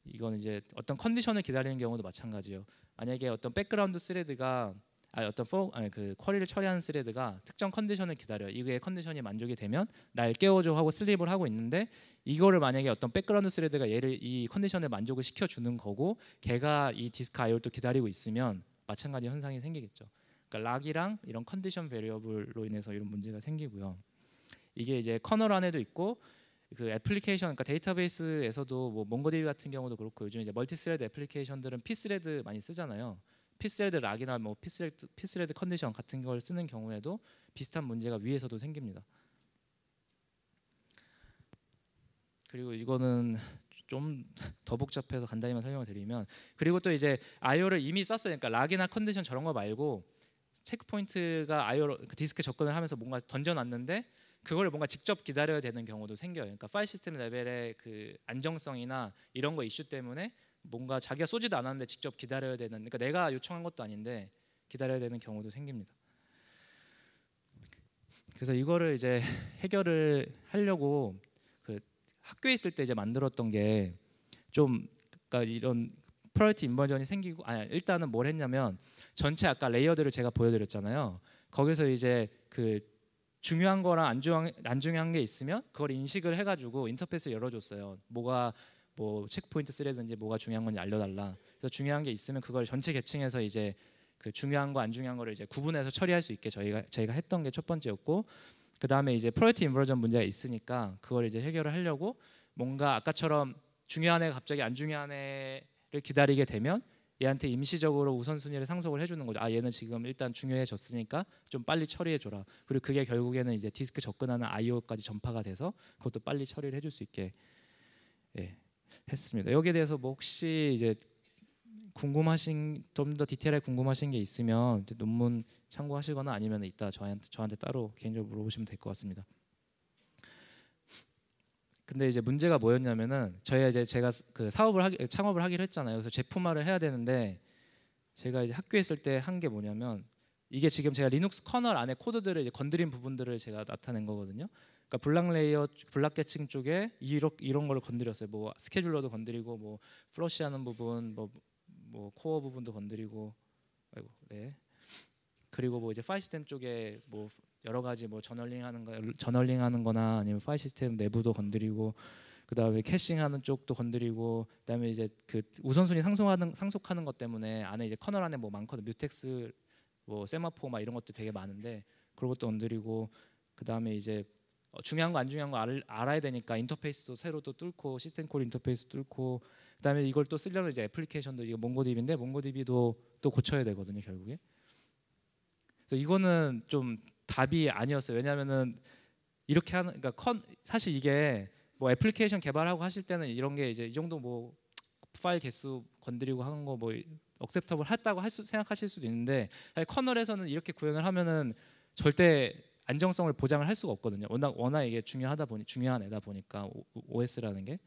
이건 이제 어떤 컨디션을 기다리는 경우도 마찬가지예요. 만약에 어떤 백그라운드 스레드가 아니 어떤 포, 아니 그 쿼리를 처리하는 스레드가 특정 컨디션을 기다려 이게 컨디션이 만족이 되면 날 깨워줘 하고 슬립을 하고 있는데 이거를 만약에 어떤 백그라운드 스레드가 얘를 이 컨디션에 만족을 시켜주는 거고 걔가 이 디스크 아이올를또 기다리고 있으면 마찬가지 현상이 생기겠죠. 그러니까 락이랑 이런 컨디션 베리어블로 인해서 이런 문제가 생기고요. 이게 이제 커널 안에도 있고 그 애플리케이션 그러니까 데이터베이스에서도 뭐 몽고디비 같은 경우도 그렇고 요즘 이제 멀티스레드 애플리케이션들은 피스레드 많이 쓰잖아요. 피스레드 락이나 뭐 피스레드 피스레드 컨디션 같은 걸 쓰는 경우에도 비슷한 문제가 위에서도 생깁니다. 그리고 이거는 좀 더 복잡해서 간단히만 설명을 드리면 그리고 또 이제 IO를 이미 썼으니까 그러니까 락이나 컨디션 저런 거 말고 체크포인트가 IO 그 디스크 접근을 하면서 뭔가 던져놨는데 그걸 뭔가 직접 기다려야 되는 경우도 생겨요. 그러니까 파일 시스템 레벨의 그 안정성이나 이런 거 이슈 때문에 뭔가 자기가 쏘지도 않았는데 직접 기다려야 되는 그러니까 내가 요청한 것도 아닌데 기다려야 되는 경우도 생깁니다. 그래서 이거를 이제 해결을 하려고 그 학교에 있을 때 이제 만들었던 게좀 그러니까 이런 프라이티 인버전이 생기고 아 일단은 뭘 했냐면 전체 아까 레이어들을 제가 보여드렸잖아요. 거기서 이제 그 중요한 거랑 안 중요한, 안 중요한 게 있으면 그걸 인식을 해가지고 인터페이스 열어줬어요. 뭐가 뭐 체크포인트 쓰레든지 뭐가 중요한 건지 알려달라. 그래서 중요한 게 있으면 그걸 전체 계층에서 이제 그 중요한 거 안 중요한 거를 이제 구분해서 처리할 수 있게 저희가 저희가 했던 게 첫 번째였고 그 다음에 이제 프로젝트 인버전 문제가 있으니까 그걸 이제 해결을 하려고 뭔가 아까처럼 중요한 애 갑자기 안 중요한 애를 기다리게 되면 얘한테 임시적으로 우선순위를 상속을 해주는 거죠. 아 얘는 지금 일단 중요해졌으니까 좀 빨리 처리해줘라. 그리고 그게 결국에는 이제 디스크 접근하는 I/O까지 전파가 돼서 그것도 빨리 처리를 해줄 수 있게 예, 했습니다. 여기에 대해서 뭐 혹시 이제 궁금하신 좀 더디테일에 궁금하신 게 있으면 논문 참고하시거나 아니면 이따 저한테 저한테 따로 개인적으로 물어보시면 될 것 같습니다. 근데 이제 문제가 뭐였냐면은 저희가 이제 제가 그 사업을 하기, 창업을 하기로 했잖아요. 그래서 제품화를 해야 되는데 제가 이제 학교에 있을 때 한 게 뭐냐면 이게 지금 제가 리눅스 커널 안에 코드들을 이제 건드린 부분들을 제가 나타낸 거거든요. 그러니까 블락 레이어, 블락 계층 쪽에 이런 이런 걸 건드렸어요. 뭐 스케줄러도 건드리고 뭐 플러시하는 부분, 뭐, 뭐 코어 부분도 건드리고, 아이고 네. 그리고 뭐 이제 파이스템 쪽에 뭐 여러 가지 뭐 저널링 하는 거 저널링 하는 거나 아니면 파일 시스템 내부도 건드리고 그다음에 캐싱하는 쪽도 건드리고 그다음에 이제 그 우선순위 상속하는 상속하는 것 때문에 안에 이제 커널 안에 뭐 많거든 뮤텍스 뭐 세마포 막 이런 것도 되게 많은데 그런 것도 건드리고 그다음에 이제 어, 중요한 거 안 중요한 거 알, 아야 되니까 인터페이스도 새로 또 뚫고 시스템 콜 인터페이스 뚫고 그다음에 이걸 또 쓰려면 이제 애플리케이션도 이거 몽고DB인데 몽고DB도 또 고쳐야 되거든요 결국에 그래서 이거는 좀 답이 아니었어요. 왜냐하면은 이렇게 하는 그러니까 컨, 사실 이게 뭐 애플리케이션 개발하고 하실 때는 이런 게 이제 이 정도 뭐 파일 개수 건드리고 하는 거뭐 억셉터블 했다고 할 수, 생각하실 수도 있는데 커널에서는 이렇게 구현을 하면은 절대 안정성을 보장을 할 수가 없거든요. 워낙 워낙 이게 중요하다 보니 중요한 애다 보니까 OS라는 게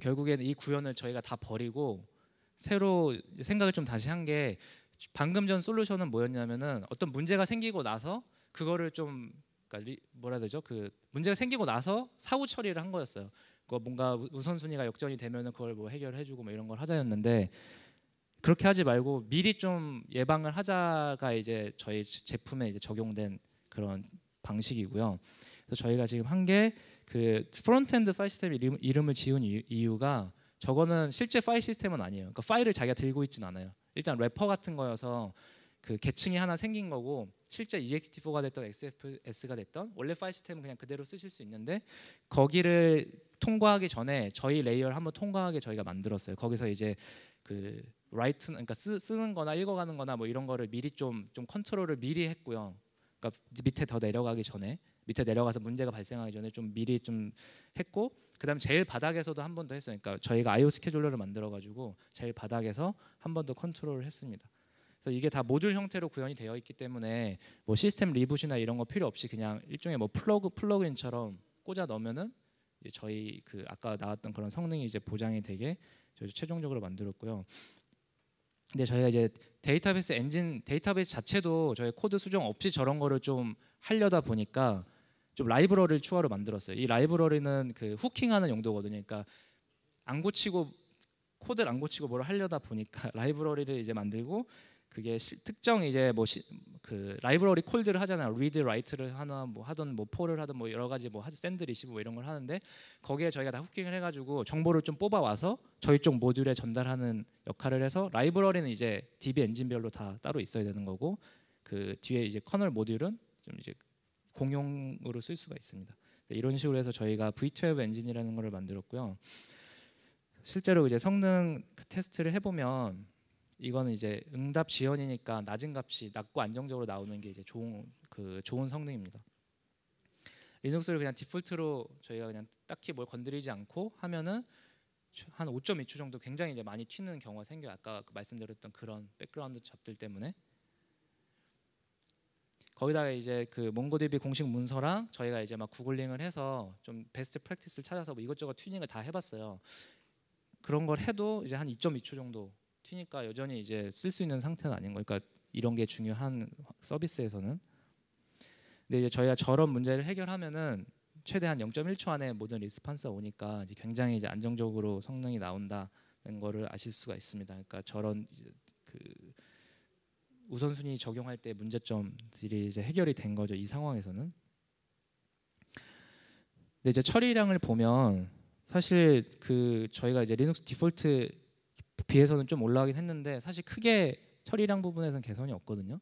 결국에는 이 구현을 저희가 다 버리고 새로 생각을 좀 다시 한게 방금 전 솔루션은 뭐였냐면은 어떤 문제가 생기고 나서 그거를 좀 그러니까 뭐라 해야 되죠? 그 문제가 생기고 나서 사후 처리를 한 거였어요. 그 뭔가 우선순위가 역전이 되면은 그걸 뭐 해결해 주고 뭐 이런 걸 하자였는데 그렇게 하지 말고 미리 좀 예방을 하자가 이제 저희 제품에 이제 적용된 그런 방식이고요. 그래서 저희가 지금 한 게 그 프론트엔드 파일 시스템 이름, 이름을 지은 이유가 저거는 실제 파일 시스템은 아니에요. 그러니까 파일을 자기가 들고 있진 않아요. 일단 래퍼 같은 거여서 그 계층이 하나 생긴 거고 실제 EXT4가 됐던 XFS가 됐던 원래 파일 시스템은 그냥 그대로 쓰실 수 있는데 거기를 통과하기 전에 저희 레이어를 한번 통과하게 저희가 만들었어요. 거기서 이제 그 라이트 그러니까 쓰, 쓰는 거나 읽어 가는 거나 뭐 이런 거를 미리 좀 좀 컨트롤을 미리 했고요. 그러니까 밑에 더 내려가기 전에 밑에 내려가서 문제가 발생하기 전에 좀 미리 좀 했고 그다음 제일 바닥에서도 한 번 더 했어요. 그러니까 저희가 IO 스케줄러를 만들어 가지고 제일 바닥에서 한 번 더 컨트롤을 했습니다. 그래서 이게 다 모듈 형태로 구현이 되어 있기 때문에 뭐 시스템 리부시나 이런 거 필요 없이 그냥 일종의 뭐 플러그 플러그인처럼 꽂아 넣으면은 저희 그 아까 나왔던 그런 성능이 이제 보장이 되게 저희 최종적으로 만들었고요. 근데 저희가 이제 데이터베이스 엔진 데이터베이스 자체도 저희 코드 수정 없이 저런 거를 좀 하려다 보니까 좀 라이브러리를 추가로 만들었어요. 이 라이브러리는 그 후킹하는 용도거든요. 그러니까 안 고치고 코드를 안 고치고 뭐를 하려다 보니까 [laughs] 라이브러리를 이제 만들고 그게 특정 이제 뭐 그 라이브러리 콜드를 하잖아요. 리드 라이트를 하나 뭐 하던 뭐 폴을 하던 뭐 여러 가지 뭐 샌드리시 뭐 이런 걸 하는데 거기에 저희가 다 후킹을 해 가지고 정보를 좀 뽑아 와서 저희 쪽 모듈에 전달하는 역할을 해서 라이브러리는 이제 DB 엔진별로 다 따로 있어야 되는 거고 그 뒤에 이제 커널 모듈은 좀 이제 공용으로 쓸 수가 있습니다. 네, 이런 식으로 해서 저희가 V12 엔진이라는 걸 만들었고요. 실제로 이제 성능 그 테스트를 해보면 이거는 이제 응답 지연이니까 낮은 값이 낮고 안정적으로 나오는 게 이제 좋은 그 좋은 성능입니다. 리눅스를 그냥 디폴트로 저희가 그냥 딱히 뭘 건드리지 않고 하면은 한 5.2초 정도 굉장히 이제 많이 튀는 경우가 생겨요. 아까 그 말씀드렸던 그런 백그라운드 잡들 때문에. 거기다가 이제 그 몽고DB 공식 문서랑 저희가 이제 막 구글링을 해서 좀 베스트 프랙티스를 찾아서 뭐 이것저것 튜닝을 다 해봤어요. 그런 걸 해도 이제 한 2.2초 정도 튀니까 여전히 이제 쓸 수 있는 상태는 아닌 거니까 그러니까 이런 게 중요한 서비스에서는 근데 이제 저희가 저런 문제를 해결하면은 최대한 0.1초 안에 모든 리스판스가 오니까 이제 굉장히 이제 안정적으로 성능이 나온다는 거를 아실 수가 있습니다. 그러니까 저런 그 우선순위 적용할 때 문제점들이 이제 해결이 된 거죠. 이 상황에서는. 근데 이제 처리량을 보면 사실 그 저희가 이제 리눅스 디폴트 비해서는 좀 올라가긴 했는데 사실 크게 처리량 부분에서는 개선이 없거든요.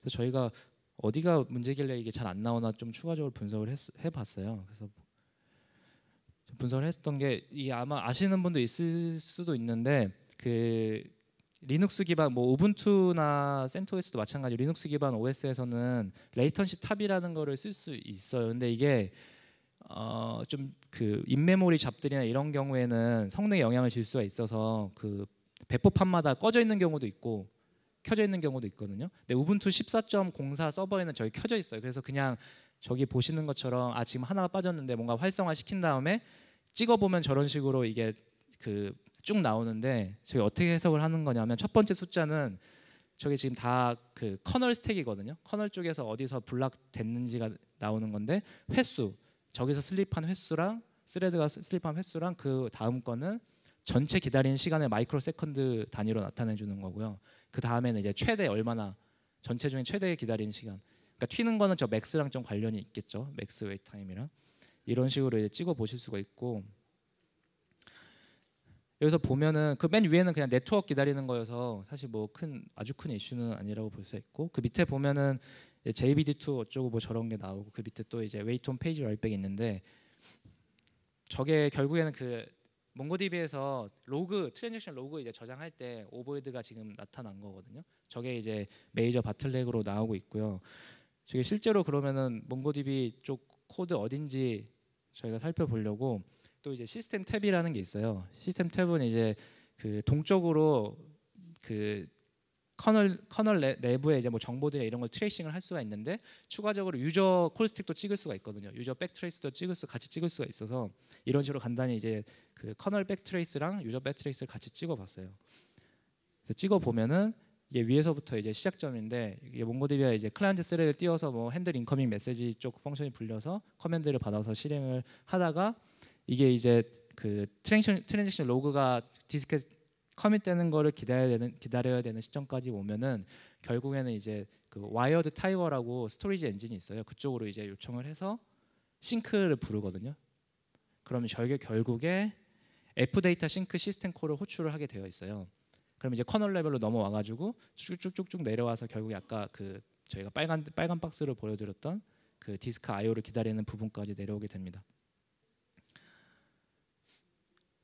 그래서 저희가 어디가 문제길래 이게 잘 안 나오나 좀 추가적으로 분석을 했, 해봤어요. 그래서 분석을 했던 게 이 아마 아시는 분도 있을 수도 있는데 그 리눅스 기반 뭐 우분투나 센 e 에 t 도 마찬가지 리눅스 기반 OS에서는 레이턴시 탑이라는 거를 쓸 수 있어요. 근데 이게 어, 좀그 인메모리 잡들이나 이런 경우에는 성능에 영향을 줄 수가 있어서 그 배포판마다 꺼져 있는 경우도 있고 켜져 있는 경우도 있거든요. 근데 우분투 14.04 서버에는 저기 켜져 있어요. 그래서 그냥 저기 보시는 것처럼 아 지금 하나가 빠졌는데 뭔가 활성화 시킨 다음에 찍어 보면 저런 식으로 이게 그 쭉 나오는데 저희 어떻게 해석을 하는 거냐면 첫 번째 숫자는 저게 지금 다 그 커널 스택이거든요. 커널 쪽에서 어디서 블락됐는지가 나오는 건데 횟수 저기서 슬립한 횟수랑 스레드가 슬립한 횟수랑 그 다음 거는 전체 기다리는 시간을 마이크로 세컨드 단위로 나타내 주는 거고요. 그 다음에는 이제 최대 얼마나 전체 중에 최대 기다리는 시간. 그러니까 튀는 거는 저 맥스랑 좀 관련이 있겠죠. 맥스 웨이 타임이랑 이런 식으로 이제 찍어 보실 수가 있고 여기서 보면은 그 맨 위에는 그냥 네트워크 기다리는 거여서 사실 뭐 큰 아주 큰 이슈는 아니라고 볼 수 있고 그 밑에 보면은 JBD2 어쩌고 뭐 저런 게 나오고 그 밑에 또 이제 웨이톤 페이지 라이백이 있는데 저게 결국에는 그 몽고DB에서 로그 트랜잭션 로그 이제 저장할 때 오보이드가 지금 나타난 거거든요. 저게 이제 메이저 바틀렉으로 나오고 있고요. 저게 실제로 그러면은 몽고DB 쪽 코드 어딘지 저희가 살펴보려고 또 이제 시스템 탭이라는 게 있어요. 시스템 탭은 이제 그동쪽으로그 커널 커널 내, 부에 이제 뭐정보들이 이런 걸 트레이싱을 할 수가 있는데 추가적으로 유저 콜스틱도 찍을 수가 있거든요. 유저 백트레이스도 찍을 수 같이 찍을 수가 있어서 이런 식으로 간단히 이제 그 커널 백트레이스랑 유저 백트레이스를 같이 찍어봤어요. 그래서 찍어 보면은 이게 위에서부터 이제 시작점인데 이게 몽고디비가 이제 클라이언트 스레드를 띄워서 뭐 핸들 인커밍 메시지 쪽 펑션이 불려서 커맨드를 받아서 실행을 하다가 이게 이제 그트랜지션 트랜잭션 로그가 디스켓 커밋되는 거를 기다려야 되는 기다려야 되는 시점까지 오면은 결국에는 이제 그 와이어드 타이어라고 스토리지 엔진이 있어요. 그쪽으로 이제 요청을 해서 싱크를 부르거든요. 그러면 저게 결국에 F 데이터 싱크 시스템 콜을 호출을 하게 되어 있어요. 그럼 이제 커널 레벨로 넘어와 가지고 쭉쭉쭉쭉 내려와서 결국에 아까 그 저희가 빨간 빨간 박스로 보여드렸던 그 디스크 IO를 기다리는 부분까지 내려오게 됩니다.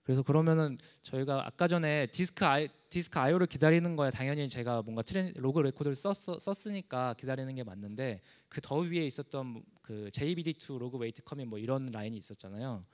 그래서 그러면은 저희가 아까 전에 디스크 아이 디스크 아이오를 기다리는 거야 당연히 제가 뭔가 트랜, 로그 레코드를 썼, 썼으니까 기다리는 게 맞는데 그 더 위에 있었던 그 JBD2 로그 웨이트 커밋 뭐 이런 라인이 있었잖아요.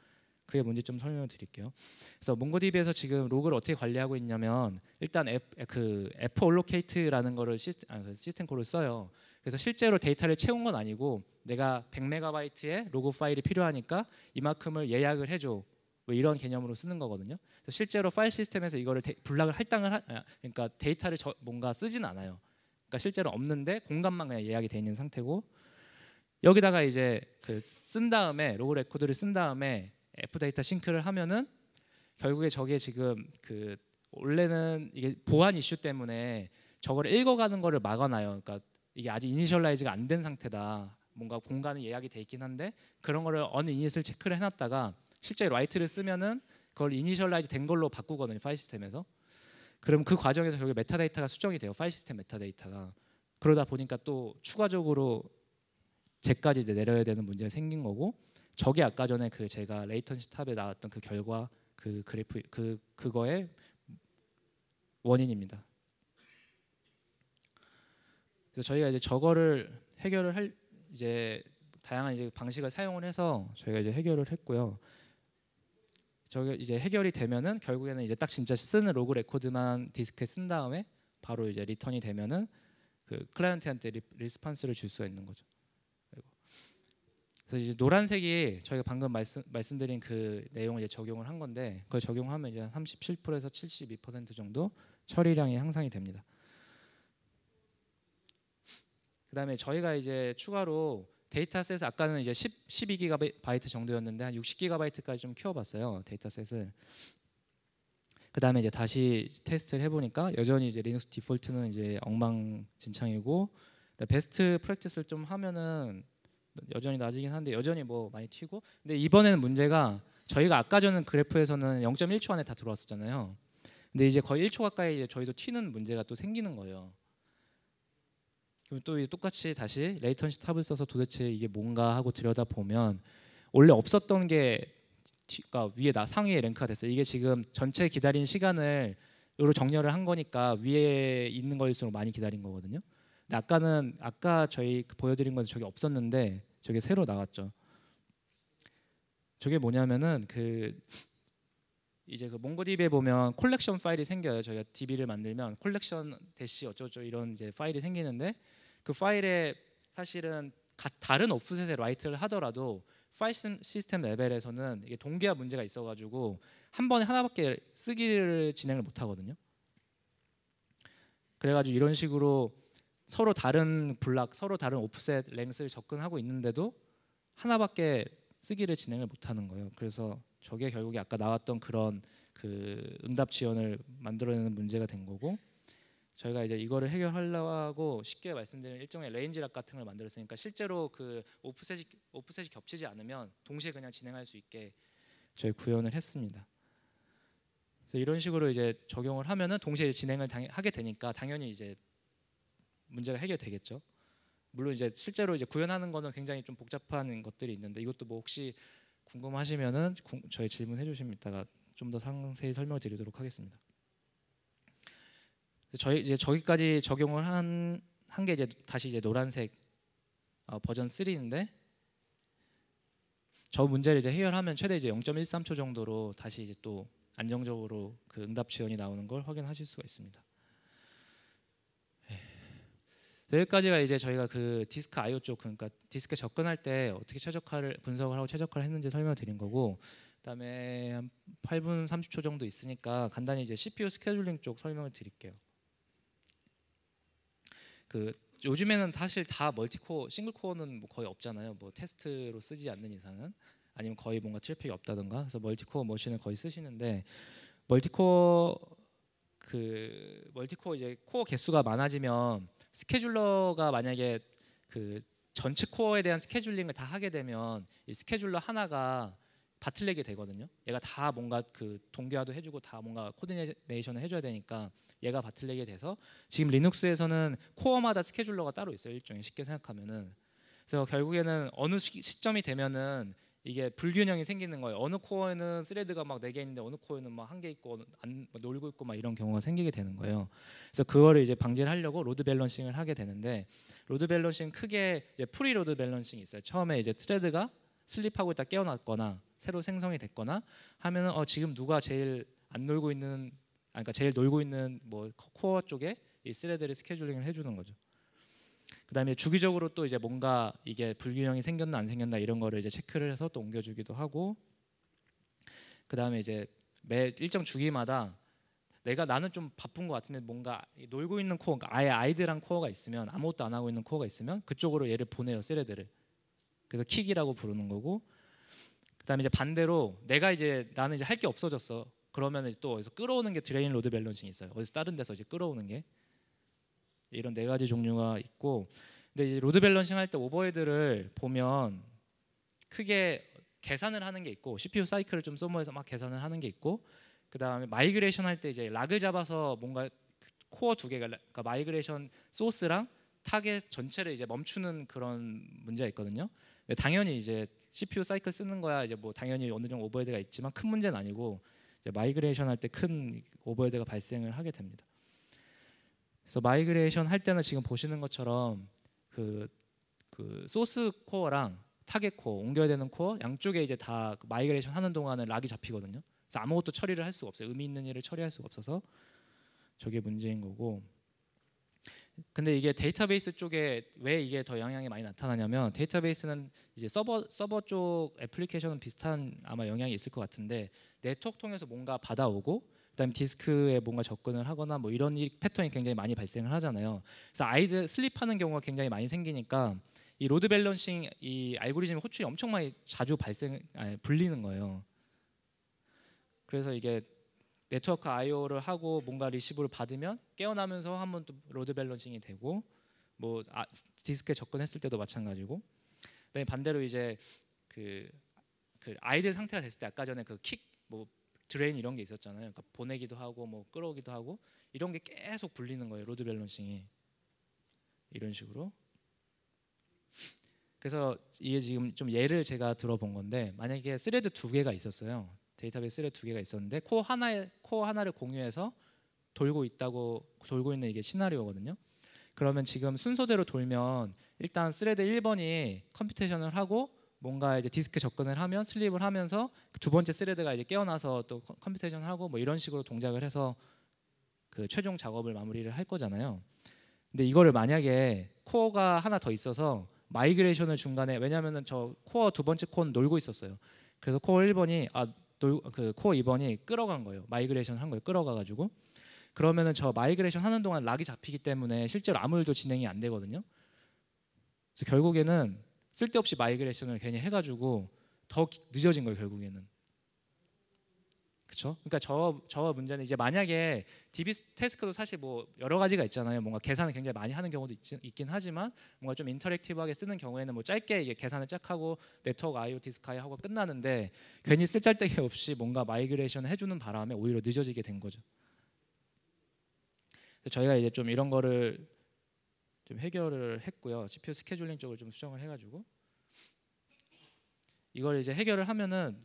그게 뭔지 좀 설명을 드릴게요. 그래서 몽고디비에서 지금 로그를 어떻게 관리하고 있냐면 일단 F, 그 F allocate라는 거를 아, 그 시스템, 아, 시스템 콜을 써요. 그래서 실제로 데이터를 채운 건 아니고 내가 100메가바이트의 로그 파일이 필요하니까 이만큼을 예약을 해줘. 왜 뭐 이런 개념으로 쓰는 거거든요. 그래서 실제로 파일 시스템에서 이거를 데, 블락을 할당을 하, 아, 그러니까 데이터를 저, 뭔가 쓰진 않아요. 그러니까 실제로 없는데 공간만 그냥 예약이 돼 있는 상태고 여기다가 이제 그 쓴 다음에 로그 레코드를 쓴 다음에 F 데이터 싱크를 하면은 결국에 저게 지금 그 원래는 이게 보안 이슈 때문에 저걸 읽어가는 거를 막아놔요. 그러니까 이게 아직 이니셜라이즈가 안 된 상태다. 뭔가 공간은 예약이 돼 있긴 한데 그런 거를 어느 이닛을 체크를 해놨다가 실제 라이트를 쓰면은 그걸 이니셜라이즈 된 걸로 바꾸거든요 파일 시스템에서 그럼 그 과정에서 결국 메타데이터가 수정이 돼요 파일 시스템 메타데이터가 그러다 보니까 또 추가적으로 제까지 내려야 되는 문제가 생긴 거고 저게 아까 전에 그 제가 레이턴시 탑에 나왔던 그 결과 그 그래프 그 그거의 원인입니다. 그래서 저희가 이제 저거를 해결을 할 이제 다양한 이제 방식을 사용을 해서 저희가 이제 해결을 했고요. 저 이제 해결이 되면은 결국에는 이제 딱 진짜 쓰는 로그 레코드만 디스크에 쓴 다음에 바로 이제 리턴이 되면은 그 클라이언트한테 리, 스판스를 줄 수가 있는 거죠. 그래서 이제 노란색이 저희가 방금 말씀 말씀드린 그 내용을 이제 적용을 한 건데 그걸 적용하면 이제 37%에서 72% 정도 처리량이 향상이 됩니다. 그다음에 저희가 이제 추가로 데이터셋 아까는 이제 10, 1 2 g b 정도였는데 한6 0 g b 까지좀 키워봤어요 데이터셋을 그 다음에 이제 다시 테스트를 해보니까 여전히 이제 리눅스 디폴트는 이제 엉망진창이고 베스트 프랙티스를 좀 하면은 여전히 낮이긴 한데 여전히 뭐 많이 튀고 근데 이번에는 문제가 저희가 아까 전에 그래프에서는 0.1초 안에 다 들어왔었잖아요 근데 이제 거의 1초 가까이 저희도 튀는 문제가 또 생기는 거예요 그럼 또 똑같이 다시 레이턴시 탑을 써서 도대체 이게 뭔가 하고 들여다보면 원래 없었던 게 그러니까 위에 나 상위에 랭크가 됐어요. 이게 지금 전체 기다린 시간을 으로 정렬을 한 거니까 위에 있는 거일수록 많이 기다린 거거든요. 근데 아까는 아까 저희 그 보여드린 건 저게 없었는데 저게 새로 나왔죠. 저게 뭐냐면은 그 이제 그 몽고디비에 보면 콜렉션 파일이 생겨요. 저희가 DB를 만들면 콜렉션 대시 어쩌고저쩌고 이런 이제 파일이 생기는데 그 파일에 사실은 다른 오프셋에 라이트를 하더라도 파일 시스템 레벨에서는 이게 동기화 문제가 있어가지고 한 번에 하나밖에 쓰기를 진행을 못 하거든요. 그래가지고 이런 식으로 서로 다른 블락, 서로 다른 오프셋 랭스를 접근하고 있는데도 하나밖에 쓰기를 진행을 못 하는 거예요. 그래서 저게 결국에 아까 나왔던 그런 그 응답 지원을 만들어내는 문제가 된 거고 저희가 이제 이거를 해결하려고 쉽게 말씀드린 일종의 레인지락 같은 걸 만들었으니까 실제로 그 오프셋이 오프셋이 겹치지 않으면 동시에 그냥 진행할 수 있게 저희 구현을 했습니다. 그래서 이런 식으로 이제 적용을 하면은 동시에 진행을 당 하게 되니까 당연히 이제 문제가 해결되겠죠. 물론 이제 실제로 이제 구현하는 거는 굉장히 좀 복잡한 것들이 있는데 이것도 뭐 혹시 궁금하시면은 저희 질문해 주시면 이따가 좀 더 상세히 설명드리도록 하겠습니다. 저희 이제 저기까지 적용을 한한게 이제 다시 이제 노란색 어, 버전 3인데 저 문제를 이제 해결하면 최대 이제 0.13초 정도로 다시 이제 또 안정적으로 그 응답 지원이 나오는 걸 확인하실 수가 있습니다. 예. 여기까지가 이제 저희가 그 디스크 I/O 쪽 그러니까 디스크 접근할 때 어떻게 최적화를 분석을 하고 최적화를 했는지 설명을 드린 거고 그다음에 한 8분 30초 정도 있으니까 간단히 이제 CPU 스케줄링 쪽 설명을 드릴게요. 그 요즘에는 사실 다 멀티코어, 싱글코어는 뭐 거의 없잖아요. 뭐 테스트로 쓰지 않는 이상은 아니면 거의 뭔가 칠팩이 없다던가 그래서 멀티코어 머신을 거의 쓰시는데 멀티코어 그 멀티코어 이제 코어 개수가 많아지면 스케줄러가 만약에 그 전체 코어에 대한 스케줄링을 다 하게 되면 이 스케줄러 하나가 바틀내게 되거든요. 얘가 다 뭔가 그 동기화도 해주고 다 뭔가 코디네이션을 해줘야 되니까 얘가 바틀내게 돼서 지금 리눅스에서는 코어마다 스케줄러가 따로 있어요. 일종의 쉽게 생각하면은 그래서 결국에는 어느 시점이 되면은 이게 불균형이 생기는 거예요. 어느 코어에는 스레드가 막 네 개 있는데 어느 코어에는 막 한개 뭐 있고 안 뭐 놀고 있고 막 이런 경우가 생기게 되는 거예요. 그래서 그거를 이제 방지를 하려고 로드 밸런싱을 하게 되는데 로드 밸런싱 크게 이제 프리 로드 밸런싱이 있어요. 처음에 이제 트레드가 슬립하고 있다 깨어났거나 새로 생성이 됐거나 하면은 어 지금 누가 제일 안 놀고 있는 아 그러니까 제일 놀고 있는 뭐 코어 쪽에 이 스레드를 스케줄링을 해주는 거죠. 그다음에 주기적으로 또 이제 뭔가 이게 불균형이 생겼나 안 생겼나 이런 거를 이제 체크를 해서 또 옮겨주기도 하고 그다음에 이제 매 일정 주기마다 내가 나는 좀 바쁜 것 같은데 뭔가 놀고 있는 코어 그 아예 아이들한 코어가 있으면 아무것도 안 하고 있는 코어가 있으면 그쪽으로 얘를 보내요 세레드를 그래서 킥이라고 부르는 거고 그다음에 이제 반대로 내가 이제 나는 이제 할 게 없어졌어. 그러면 이제 또 어디서 끌어오는 게 드레인 로드 밸런싱이 있어요. 어디서 다른 데서 이제 끌어오는 게 이런 네 가지 종류가 있고 근데 이제 로드 밸런싱 할 때 오버헤드를 보면 크게 계산을 하는 게 있고 CPU 사이클을 좀 소모해서 막 계산을 하는 게 있고 그다음에 마이그레이션 할 때 이제 락을 잡아서 뭔가 그 코어 두 개가 그러니까 마이그레이션 소스랑 타겟 전체를 이제 멈추는 그런 문제가 있거든요. 당연히 이제 CPU 사이클 쓰는 거야 이제 뭐 당연히 어느 정도 오버헤드가 있지만 큰 문제는 아니고 마이그레이션 할 때 큰 오버헤드가 발생을 하게 됩니다. 그래서 마이그레이션 할 때는 지금 보시는 것처럼 그, 그 소스 코어랑 타겟 코어 옮겨되는 야 코어 양쪽에 이제 다 그 마이그레이션 하는 동안은 락이 잡히거든요. 그래서 아무것도 처리를 할 수가 없어요. 의미 있는 일을 처리할 수가 없어서 저게 문제인 거고 근데 이게 데이터베이스 쪽에 왜 이게 더 영향이 많이 나타나냐면 데이터베이스는 이제 서버 서버 쪽 애플리케이션은 비슷한 아마 영향이 있을 것 같은데 네트워크 통해서 뭔가 받아오고 그다음에 디스크에 뭔가 접근을 하거나 뭐 이런 패턴이 굉장히 많이 발생을 하잖아요. 그래서 아이들 슬립하는 경우가 굉장히 많이 생기니까 이 로드 밸런싱 이 알고리즘의 호출이 엄청 많이 자주 발생 아니, 불리는 거예요. 그래서 이게 네트워크 I/O를 하고 뭔가 리시브를 받으면 깨어나면서 한번 또 로드 밸런싱이 되고 뭐 아, 디스크에 접근했을 때도 마찬가지고. 그다음에 반대로 이제 그, 그 아이들 상태가 됐을 때 아까 전에 그 킥 뭐 드레인 이런 게 있었잖아요. 그러니까 보내기도 하고 뭐 끌어오기도 하고 이런 게 계속 불리는 거예요. 로드 밸런싱이 이런 식으로. 그래서 이게 지금 좀 예를 제가 들어본 건데 만약에 스레드 두 개가 있었어요. 데이터베이스를 두 개가 있었는데 코 하나에 코 하나를 공유해서 돌고 있다고 돌고 있는 이게 시나리오거든요. 그러면 지금 순서대로 돌면 일단 스레드 1번이 컴퓨테이션을 하고 뭔가 이제 디스크 접근을 하면 슬립을 하면서 그 두 번째 스레드가 이제 깨어나서 또 컴퓨테이션을 하고 뭐 이런 식으로 동작을 해서 그 최종 작업을 마무리를 할 거잖아요. 근데 이거를 만약에 코어가 하나 더 있어서 마이그레이션을 중간에 왜냐면은 저 코어 두 번째 코어는 놀고 있었어요. 그래서 코어 1번이 아그 코어 2번이 끌어간 거예요. 마이그레이션 한 거예요. 끌어가 가지고. 그러면은 저 마이그레이션 하는 동안 락이 잡히기 때문에 실제로 아무 일도 진행이 안 되거든요. 그래서 결국에는 쓸데없이 마이그레이션을 괜히 해가지고 더 늦어진 거예요 결국에는 그렇죠? 그러니까 저 저 문제는 이제 만약에 DB 테스크도 사실 뭐 여러 가지가 있잖아요. 뭔가 계산을 굉장히 많이 하는 경우도 있, 긴 하지만 뭔가 좀 인터랙티브하게 쓰는 경우에는 뭐 짧게 이게 계산을 쫙 하고 네트워크 IoT 스카이 하고 끝나는데 괜히 쓸잘데기 없이 뭔가 마이그레이션 해주는 바람에 오히려 늦어지게 된 거죠. 저희가 이제 좀 이런 거를 좀 해결을 했고요. CPU 스케줄링 쪽을 좀 수정을 해가지고 이걸 이제 해결을 하면은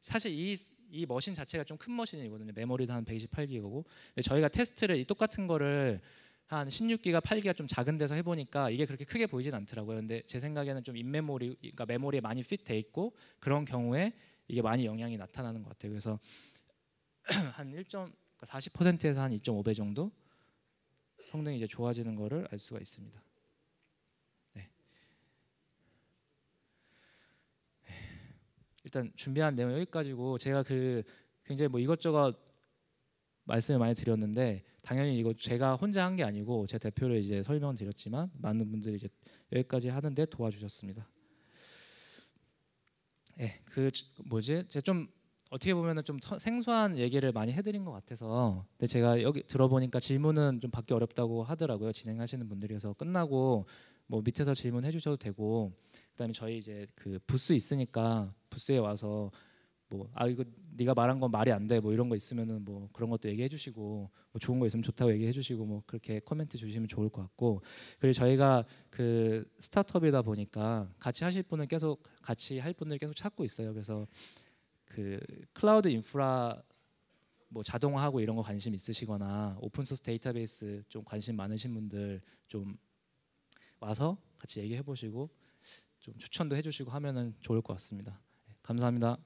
사실 이이 머신 자체가 좀 큰 머신이거든요. 메모리도 한 128기가고. 근데 저희가 테스트를 이 똑같은 거를 한 16기가, 8기가 좀 작은 데서 해보니까 이게 그렇게 크게 보이진 않더라고요. 근데 제 생각에는 좀 인메모리, 그러니까 메모리에 많이 핏돼 있고 그런 경우에 이게 많이 영향이 나타나는 것 같아요. 그래서 [clears throat] 한 1. 40%에서 그러니까 한 2.5배 정도 성능이 이제 좋아지는 거를 알 수가 있습니다. 일단 준비한 내용 여기까지고 제가 그 굉장히 뭐 이것저것 말씀을 많이 드렸는데 당연히 이거 제가 혼자 한 게 아니고 제대표로 이제 설명을 드렸지만 많은 분들이 이제 여기까지 하는데 도와주셨습니다. 예, 네, 그 뭐지? 제가 좀 어떻게 보면은 좀 생소한 얘기를 많이 해드린 것 같아서 근데 제가 여기 들어보니까 질문은 좀 받기 어렵다고 하더라고요 진행하시는 분들이어서 끝나고 뭐 밑에서 질문해 주셔도 되고 그다음에 저희 이제 그 부스 있으니까 부스에 와서 뭐 아 이거 네가 말한 건 말이 안 돼 뭐 이런 거 있으면은 뭐 그런 것도 얘기해 주시고 뭐 좋은 거 있으면 좋다고 얘기해 주시고 뭐 그렇게 코멘트 주시면 좋을 것 같고 그리고 저희가 그 스타트업이다 보니까 같이 하실 분은 계속 같이 할 분들 계속 찾고 있어요. 그래서 그 클라우드 인프라 뭐 자동화하고 이런 거 관심 있으시거나 오픈소스 데이터베이스 좀 관심 많으신 분들 좀 와서 같이 얘기해 보시고 좀 추천도 해주시고 하면은 좋을 것 같습니다. 네, 감사합니다.